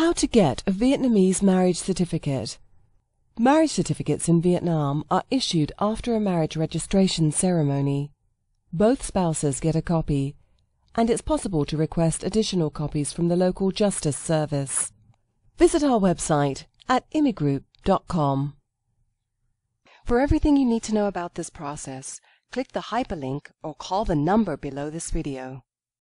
How to get a Vietnamese marriage certificate. Marriage certificates in Vietnam are issued after a marriage registration ceremony. Both spouses get a copy, and it's possible to request additional copies from the local justice service. Visit our website at immigroup.com. For everything you need to know about this process, click the hyperlink or call the number below this video.